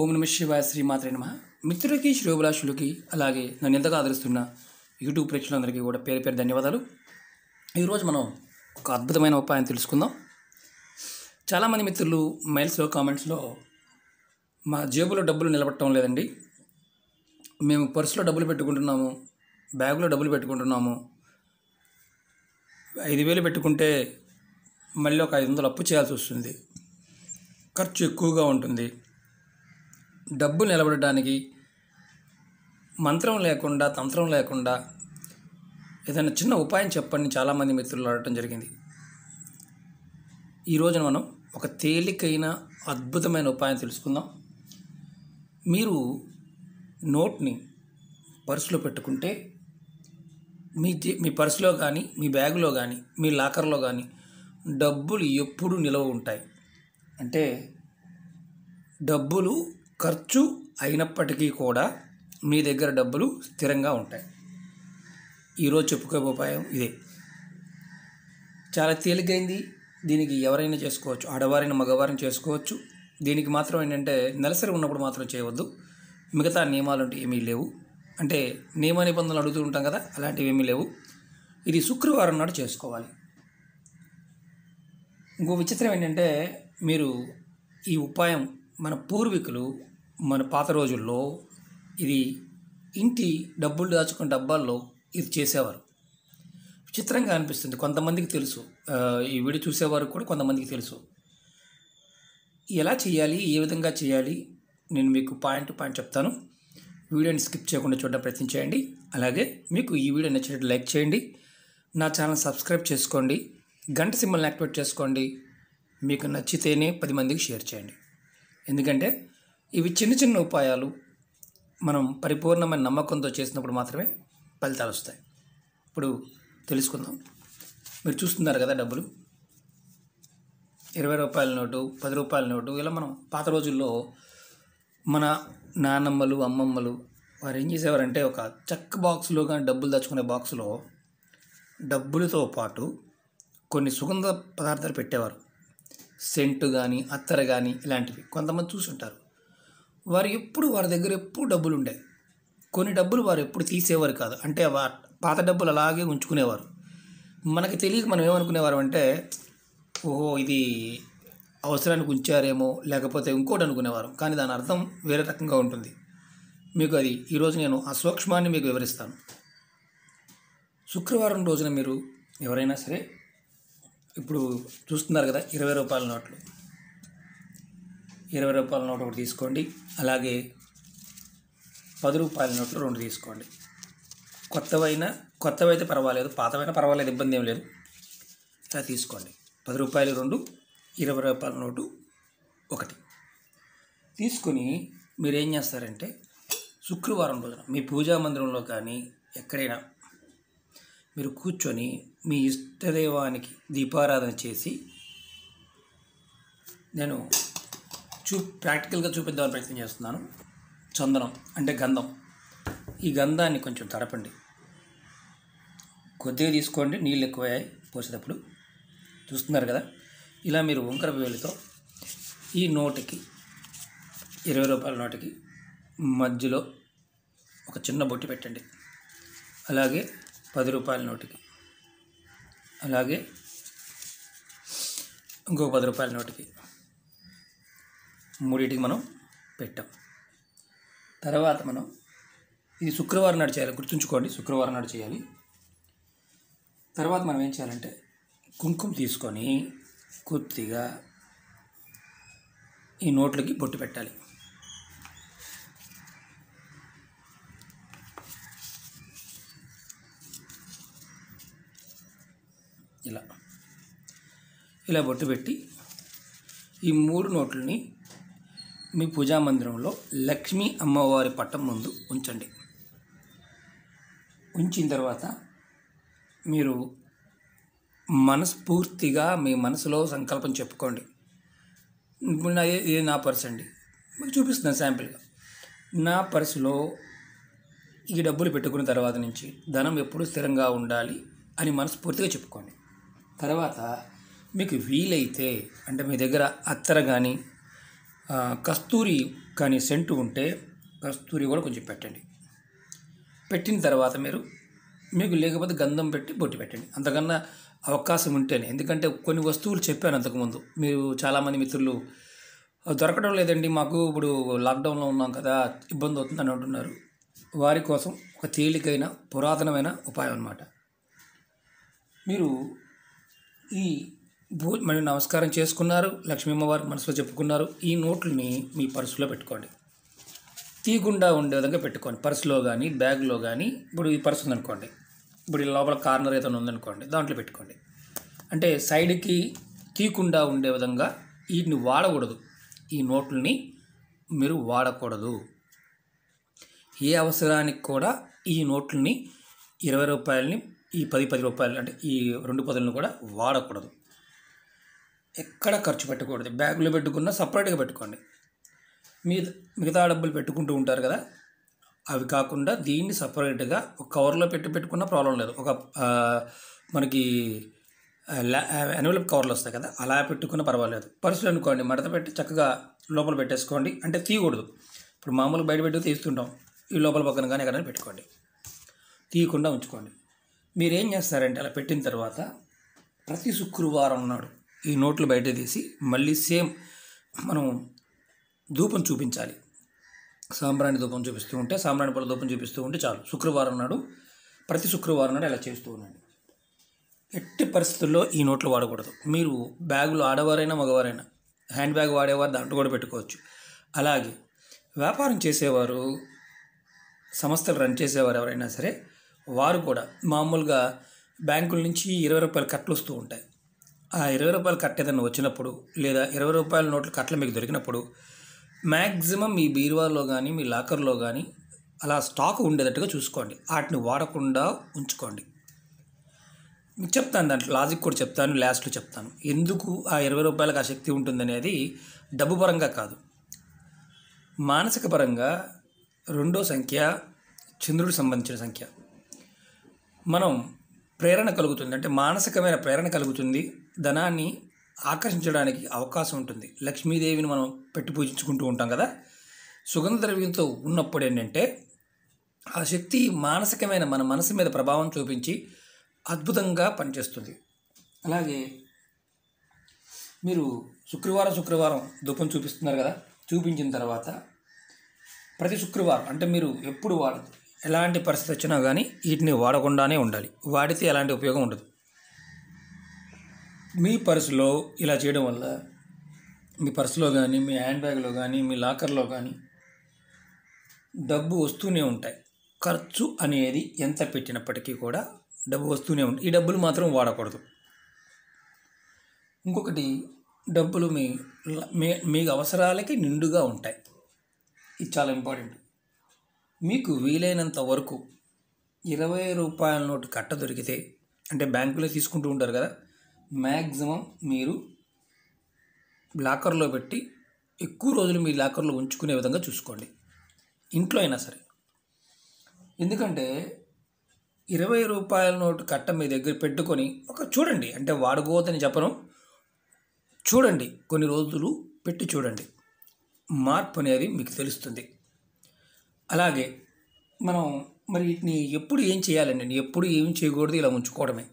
ఓం నమ శివాయ శ్రీమాత్రే నమ మిత్రులకి శ్రోభిలాషులకి అలాగే నన్ను ఎంతగా ఆదరిస్తున్న యూట్యూబ్ ప్రేక్షకులందరికీ కూడా పేరు పేరు ధన్యవాదాలు ఈరోజు మనం ఒక అద్భుతమైన ఉపాయం తెలుసుకుందాం చాలామంది మిత్రులు మైల్స్లో కామెంట్స్లో మా జేబులో డబ్బులు నిలబట్టడం లేదండి మేము పర్సులో డబ్బులు పెట్టుకుంటున్నాము బ్యాగులో డబ్బులు పెట్టుకుంటున్నాము ఐదు వేలు పెట్టుకుంటే మళ్ళీ ఒక ఐదు వందలు అప్పు చేయాల్సి వస్తుంది ఖర్చు ఎక్కువగా ఉంటుంది డబ్బు నిలబడడానికి మంత్రం లేకుండా తంత్రం లేకుండా ఏదైనా చిన్న ఉపాయం చెప్పండి చాలామంది మిత్రులు అడగటం జరిగింది ఈరోజున మనం ఒక తేలికైన అద్భుతమైన ఉపాయం తెలుసుకుందాం మీరు నోట్ని పర్సులో పెట్టుకుంటే మీ మీ పర్సులో కానీ మీ బ్యాగులో కానీ మీ లాకర్లో కానీ డబ్బులు ఎప్పుడు నిలవ ఉంటాయి అంటే డబ్బులు ఖర్చు అయినప్పటికీ కూడా మీ దగ్గర డబ్బులు స్థిరంగా ఉంటాయి ఈరోజు చెప్పుకోబో ఉపాయం ఇదే చాలా తేలికైంది దీనికి ఎవరైనా చేసుకోవచ్చు ఆడవారిని మగవారిని చేసుకోవచ్చు దీనికి మాత్రం ఏంటంటే నెలసరి ఉన్నప్పుడు మాత్రం చేయవద్దు మిగతా నియమాలు అంటే ఏమీ లేవు అంటే నియమ నిబంధనలు అడుగుతూ ఉంటాం కదా అలాంటివి ఏమీ లేవు ఇది శుక్రవారం నాడు చేసుకోవాలి ఇంకో విచిత్రం ఏంటంటే మీరు ఈ ఉపాయం మన పూర్వీకులు మన పాత రోజుల్లో ఇది ఇంటి డబ్బులు దాచుకున్న డబ్బాల్లో ఇది చేసేవారు విచిత్రంగా అనిపిస్తుంది కొంతమందికి తెలుసు ఈ వీడియో చూసేవారు కూడా కొంతమందికి తెలుసు ఎలా చేయాలి ఏ విధంగా చేయాలి నేను మీకు పాయింట్ పాయింట్ చెప్తాను వీడియోని స్కిప్ చేయకుండా చూడడం ప్రయత్నం చేయండి అలాగే మీకు ఈ వీడియో నచ్చినట్టు లైక్ చేయండి నా ఛానల్ సబ్స్క్రైబ్ చేసుకోండి గంట సింబల్ని యాక్టివేట్ చేసుకోండి మీకు నచ్చితేనే పది మందికి షేర్ చేయండి ఎందుకంటే ఇవి చిన్న చిన్న ఉపాయాలు మనం పరిపూర్ణమైన నమ్మకంతో చేసినప్పుడు మాత్రమే ఫలితాలు వస్తాయి ఇప్పుడు తెలుసుకుందాం మీరు చూస్తున్నారు కదా డబ్బులు ఇరవై రూపాయల నోటు పది రూపాయల నోటు ఇలా మనం పాత రోజుల్లో మన నానమ్మలు అమ్మమ్మలు వారు ఏం చేసేవారంటే ఒక చెక్క బాక్స్లో కానీ డబ్బులు దాచుకునే బాక్స్లో డబ్బులతో పాటు కొన్ని సుగంధ పదార్థాలు పెట్టేవారు సెంటు కానీ అత్తర కానీ ఇలాంటివి కొంతమంది చూసుంటారు వారు ఎప్పుడు వారి దగ్గర ఎప్పుడు డబ్బులు ఉండే కొన్ని డబ్బులు వారు ఎప్పుడు తీసేవారు కాదు అంటే పాత డబ్బులు అలాగే ఉంచుకునేవారు మనకి తెలియక మనం ఏమనుకునేవారు అంటే ఓహో ఇది అవసరానికి ఉంచారేమో లేకపోతే ఇంకోటి అనుకునేవారు కానీ దాని అర్థం వేరే రకంగా ఉంటుంది మీకు అది ఈరోజు నేను ఆ సూక్ష్మాన్ని మీకు వివరిస్తాను శుక్రవారం రోజున మీరు ఎవరైనా సరే ఇప్పుడు చూస్తున్నారు కదా ఇరవై రూపాయల నోట్లు ఇరవై రూపాయల నోట్ ఒకటి తీసుకోండి అలాగే పది రూపాయల నోట్లు రెండు తీసుకోండి కొత్తవైనా కొత్తవైతే పర్వాలేదు పాతవైనా పర్వాలేదు ఇబ్బంది ఏం లేదు అలా తీసుకోండి పది రూపాయలు రెండు ఇరవై రూపాయల నోటు ఒకటి తీసుకుని ఏం చేస్తారంటే శుక్రవారం రోజున మీ పూజా మందిరంలో కానీ ఎక్కడైనా మీరు కూర్చొని మీ ఇష్టదైవానికి దీపారాధన చేసి నేను చూ ప్రాక్టికల్గా చూపిద్దామని ప్రయత్నం చేస్తున్నాను చందనం అంటే గంధం ఈ గంధాన్ని కొంచెం తడపండి కొద్దిగా తీసుకోండి నీళ్ళు ఎక్కువయ్యాయి పోసేటప్పుడు చూస్తున్నారు కదా ఇలా మీరు వంకర వేలితో ఈ నోటికి ఇరవై రూపాయల నోటికి మధ్యలో ఒక చిన్న బొట్టు పెట్టండి అలాగే పది రూపాయల నోటికి అలాగే ఇంకో పది రూపాయల నోటికి మూడింటికి మనం పెట్టాం తర్వాత మనం ఇది శుక్రవారం నాడు చేయాలి గుర్తుంచుకోండి శుక్రవారం నాడు చేయాలి తర్వాత మనం ఏం చేయాలంటే కుంకుమ తీసుకొని కొద్దిగా ఈ నోట్లకి బొట్టు పెట్టాలి ఇలా ఇలా బొట్టు పెట్టి ఈ మూడు నోట్లని మీ పూజా మందిరంలో లక్ష్మీ అమ్మవారి పట్టం ముందు ఉంచండి ఉంచిన తర్వాత మీరు మనస్ఫూర్తిగా మీ మనసులో సంకల్పం చెప్పుకోండి నా ఇది నా పర్స్ అండి మీకు చూపిస్తున్నాను శాంపిల్గా నా పర్సులో ఈ డబ్బులు పెట్టుకున్న తర్వాత నుంచి ధనం ఎప్పుడు స్థిరంగా ఉండాలి అని మనస్ఫూర్తిగా చెప్పుకోండి తర్వాత మీకు వీలైతే అంటే మీ దగ్గర అత్తర కానీ కస్తూరి కానీ సెంటు ఉంటే కస్తూరి కూడా కొంచెం పెట్టండి పెట్టిన తర్వాత మీరు మీకు లేకపోతే గంధం పెట్టి బొట్టి పెట్టండి అంతకన్నా అవకాశం ఉంటేనే ఎందుకంటే కొన్ని వస్తువులు చెప్పాను అంతకుముందు మీరు చాలామంది మిత్రులు దొరకడం లేదండి మాకు ఇప్పుడు లాక్డౌన్లో ఉన్నాం కదా ఇబ్బంది అవుతుంది అని అంటున్నారు వారి కోసం ఒక తేలికైన పురాతనమైన ఉపాయం అన్నమాట మీరు ఈ భూ మరి నమస్కారం చేసుకున్నారు లక్ష్మీమ్మవారి మనసులో చెప్పుకున్నారు ఈ నోట్లని మీ పర్సులో పెట్టుకోండి తీయకుండా ఉండే విధంగా పెట్టుకోండి పర్సులో కానీ బ్యాగ్లో కానీ ఇప్పుడు ఈ పర్సు ఉందనుకోండి ఇప్పుడు ఈ లోపల కార్నర్ ఏదైనా ఉందనుకోండి దాంట్లో పెట్టుకోండి అంటే సైడ్కి తీయకుండా ఉండే విధంగా వీటిని వాడకూడదు ఈ నోట్లని మీరు వాడకూడదు ఏ అవసరానికి కూడా ఈ నోట్లని ఇరవై రూపాయలని ఈ పది పది రూపాయలు అంటే ఈ రెండు పదులను కూడా వాడకూడదు ఎక్కడ ఖర్చు పెట్టకూడదు బ్యాగులో పెట్టుకున్నా సపరేట్గా పెట్టుకోండి మీ మిగతా డబ్బులు పెట్టుకుంటూ ఉంటారు కదా అవి కాకుండా దీన్ని సపరేట్గా ఒక కవర్లో పెట్టి పెట్టుకున్న ప్రాబ్లం లేదు ఒక మనకి ఎన్వలప్ కవర్లు వస్తాయి కదా అలా పెట్టుకున్న పర్వాలేదు పర్సులు అనుకోండి మడత పెట్టి చక్కగా లోపల పెట్టేసుకోండి అంటే తీయకూడదు ఇప్పుడు మామూలుగా బయట పెట్టి తీస్తుంటాం ఈ లోపల పక్కన కానీ ఎక్కడైనా పెట్టుకోండి తీయకుండా ఉంచుకోండి మీరేం చేస్తారంటే అలా పెట్టిన తర్వాత ప్రతి శుక్రవారం నాడు ఈ నోట్లు బయట తీసి మళ్ళీ సేమ్ మనం ధూపం చూపించాలి సాంబ్రాణి ధూపం చూపిస్తూ ఉంటే సాంబ్రాణి పొల ధూపం చూపిస్తూ ఉంటే చాలు శుక్రవారం నాడు ప్రతి శుక్రవారం నాడు ఇలా చేస్తూ ఉండండి ఎట్టి పరిస్థితుల్లో ఈ నోట్లు వాడకూడదు మీరు బ్యాగులు ఆడవారైనా మగవారైనా హ్యాండ్ బ్యాగ్ వాడేవారు దాంట్లో కూడా పెట్టుకోవచ్చు అలాగే వ్యాపారం చేసేవారు సంస్థలు రన్ చేసేవారు ఎవరైనా సరే వారు కూడా మామూలుగా బ్యాంకుల నుంచి ఇరవై రూపాయలు కట్టలు వస్తూ ఉంటాయి ఆ ఇరవై రూపాయలు కట్ట వచ్చినప్పుడు లేదా ఇరవై రూపాయల నోట్లు కట్టలు మీకు దొరికినప్పుడు మ్యాక్సిమం మీ బీరువాలో కానీ మీ లాకర్లో కానీ అలా స్టాక్ ఉండేటట్టుగా చూసుకోండి వాటిని వాడకుండా ఉంచుకోండి చెప్తాను దాంట్లో లాజిక్ కూడా చెప్తాను లాస్ట్లో చెప్తాను ఎందుకు ఆ ఇరవై రూపాయలకు ఆ శక్తి ఉంటుందనేది డబ్బు పరంగా కాదు మానసిక పరంగా రెండో సంఖ్య చంద్రుడికి సంబంధించిన సంఖ్య మనం ప్రేరణ కలుగుతుంది అంటే మానసికమైన ప్రేరణ కలుగుతుంది ధనాన్ని ఆకర్షించడానికి అవకాశం ఉంటుంది లక్ష్మీదేవిని మనం పెట్టి పూజించుకుంటూ ఉంటాం కదా సుగంధ ద్రవ్యంతో ఉన్నప్పుడు ఏంటంటే ఆ శక్తి మానసికమైన మన మనసు మీద ప్రభావం చూపించి అద్భుతంగా పనిచేస్తుంది అలాగే మీరు శుక్రవారం శుక్రవారం దుఃఖం చూపిస్తున్నారు కదా చూపించిన తర్వాత ప్రతి శుక్రవారం అంటే మీరు ఎప్పుడు వాడదు ఎలాంటి పరిస్థితి వచ్చినా కానీ వీటిని వాడకుండానే ఉండాలి వాడితే ఎలాంటి ఉపయోగం ఉండదు మీ పర్సులో ఇలా చేయడం వల్ల మీ పర్సులో కానీ మీ హ్యాండ్ బ్యాగ్లో కానీ మీ లాకర్లో కానీ డబ్బు వస్తూనే ఉంటాయి ఖర్చు అనేది ఎంత పెట్టినప్పటికీ కూడా డబ్బు వస్తూనే ఉంటాయి ఈ డబ్బులు మాత్రం వాడకూడదు ఇంకొకటి డబ్బులు మీ మీ అవసరాలకి నిండుగా ఉంటాయి ఇది చాలా ఇంపార్టెంట్ మీకు వీలైనంత వరకు ఇరవై రూపాయల నోటు కట్ట దొరికితే అంటే బ్యాంకులో తీసుకుంటూ ఉంటారు కదా మ్యాక్సిమం మీరు లాకర్లో పెట్టి ఎక్కువ రోజులు మీ లాకర్లో ఉంచుకునే విధంగా చూసుకోండి ఇంట్లో అయినా సరే ఎందుకంటే ఇరవై రూపాయల నోటు కట్ట మీ దగ్గర పెట్టుకొని ఒక చూడండి అంటే వాడుకోవద్దని చెప్పను చూడండి కొన్ని రోజులు పెట్టి చూడండి మార్పు అనేది మీకు తెలుస్తుంది అలాగే మనం మరి వీటిని ఎప్పుడు ఏం చేయాలండి ఎప్పుడు ఏం చేయకూడదు ఇలా ఉంచుకోవడమే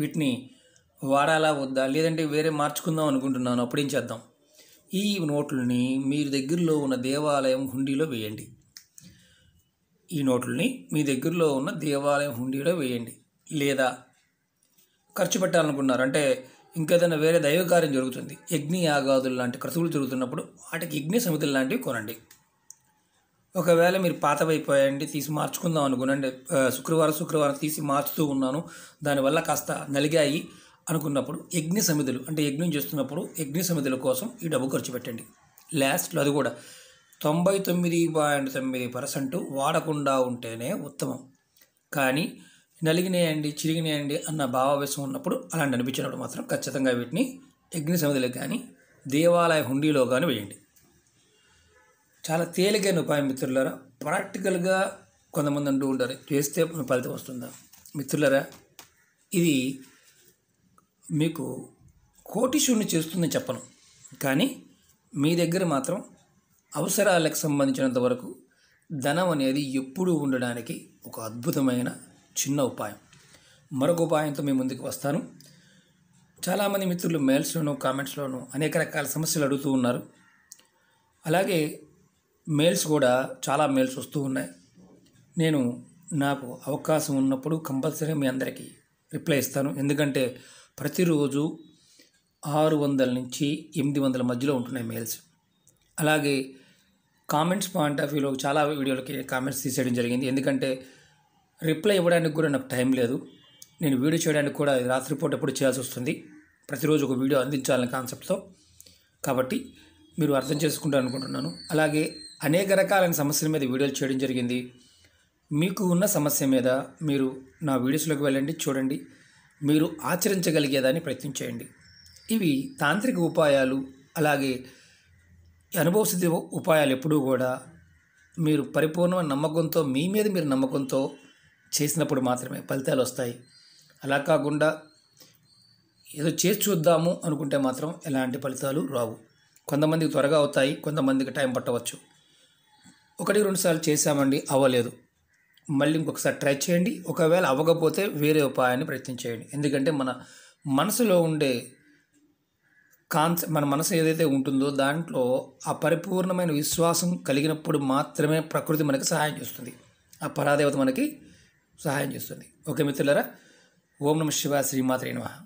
వీటిని వాడాలా వద్దా లేదంటే వేరే మార్చుకుందాం అనుకుంటున్నాను అప్పుడేం చేద్దాం ఈ నోట్లని మీరు దగ్గరలో ఉన్న దేవాలయం హుండీలో వేయండి ఈ నోట్లని మీ దగ్గరలో ఉన్న దేవాలయం హుండీలో వేయండి లేదా ఖర్చు పెట్టాలనుకున్నారు అంటే ఇంకేదైనా వేరే దైవకార్యం జరుగుతుంది యజ్ఞ యాగాదులు లాంటి క్రతువులు జరుగుతున్నప్పుడు వాటికి యజ్ఞ సమితులు లాంటివి కొనండి ఒకవేళ మీరు పాతవైపోయండి తీసి మార్చుకుందాం అనుకునండి శుక్రవారం శుక్రవారం తీసి మార్చుతూ ఉన్నాను దానివల్ల కాస్త నలిగాయి అనుకున్నప్పుడు యజ్ఞ సమిధులు అంటే యజ్ఞం చేస్తున్నప్పుడు యజ్ఞ సమిధుల కోసం ఈ డబ్బు ఖర్చు పెట్టండి లాస్ట్లో అది కూడా తొంభై తొమ్మిది పాయింట్ తొమ్మిది పర్సెంట్ వాడకుండా ఉంటేనే ఉత్తమం కానీ నలిగినాయండి చిరిగినాయండి అన్న భావావేశం ఉన్నప్పుడు అలాంటి అనిపించినప్పుడు మాత్రం ఖచ్చితంగా వీటిని యజ్ఞ సమిధులకు కానీ దేవాలయ హుండీలో కానీ వేయండి చాలా తేలికైన ఉపాయం మిత్రులారా ప్రాక్టికల్గా కొంతమంది అంటూ ఉంటారు చేస్తే ఫలితం వస్తుందా మిత్రులరా ఇది మీకు కోటిశూన్యం చేస్తుందని చెప్పను కానీ మీ దగ్గర మాత్రం అవసరాలకు సంబంధించినంత వరకు ధనం అనేది ఎప్పుడూ ఉండడానికి ఒక అద్భుతమైన చిన్న ఉపాయం మరొక ఉపాయంతో మీ ముందుకు వస్తాను చాలామంది మిత్రులు మెయిల్స్లోనూ కామెంట్స్లోనూ అనేక రకాల సమస్యలు అడుగుతూ ఉన్నారు అలాగే మెయిల్స్ కూడా చాలా మెయిల్స్ వస్తూ ఉన్నాయి నేను నాకు అవకాశం ఉన్నప్పుడు కంపల్సరీ మీ అందరికీ రిప్లై ఇస్తాను ఎందుకంటే ప్రతిరోజు ఆరు వందల నుంచి ఎనిమిది వందల మధ్యలో ఉంటున్నాయి మెయిల్స్ అలాగే కామెంట్స్ పాయింట్ ఆఫ్ వ్యూలో చాలా వీడియోలకి కామెంట్స్ తీసేయడం జరిగింది ఎందుకంటే రిప్లై ఇవ్వడానికి కూడా నాకు టైం లేదు నేను వీడియో చేయడానికి కూడా రాత్రిపూట ఎప్పుడు చేయాల్సి వస్తుంది ప్రతిరోజు ఒక వీడియో అందించాలనే కాన్సెప్ట్తో కాబట్టి మీరు అర్థం చేసుకుంటారు అనుకుంటున్నాను అలాగే అనేక రకాలైన సమస్యల మీద వీడియోలు చేయడం జరిగింది మీకు ఉన్న సమస్య మీద మీరు నా వీడియోస్లోకి వెళ్ళండి చూడండి మీరు ఆచరించగలిగేదాన్ని ప్రయత్నం చేయండి ఇవి తాంత్రిక ఉపాయాలు అలాగే అనుభవసిద్ధి ఉపాయాలు ఎప్పుడూ కూడా మీరు పరిపూర్ణమైన నమ్మకంతో మీ మీద మీరు నమ్మకంతో చేసినప్పుడు మాత్రమే ఫలితాలు వస్తాయి అలా కాకుండా ఏదో చేసి చూద్దాము అనుకుంటే మాత్రం ఎలాంటి ఫలితాలు రావు కొంతమందికి త్వరగా అవుతాయి కొంతమందికి టైం పట్టవచ్చు ఒకటి రెండు సార్లు చేశామండి అవ్వలేదు మళ్ళీ ఇంకొకసారి ట్రై చేయండి ఒకవేళ అవ్వకపోతే వేరే ఉపాయాన్ని ప్రయత్నం చేయండి ఎందుకంటే మన మనసులో ఉండే కాన్స్ మన మనసు ఏదైతే ఉంటుందో దాంట్లో ఆ పరిపూర్ణమైన విశ్వాసం కలిగినప్పుడు మాత్రమే ప్రకృతి మనకి సహాయం చేస్తుంది ఆ పరాదేవత మనకి సహాయం చేస్తుంది ఓకే మిత్రులరా ఓం నమ శివ శ్రీమాత్రే నమ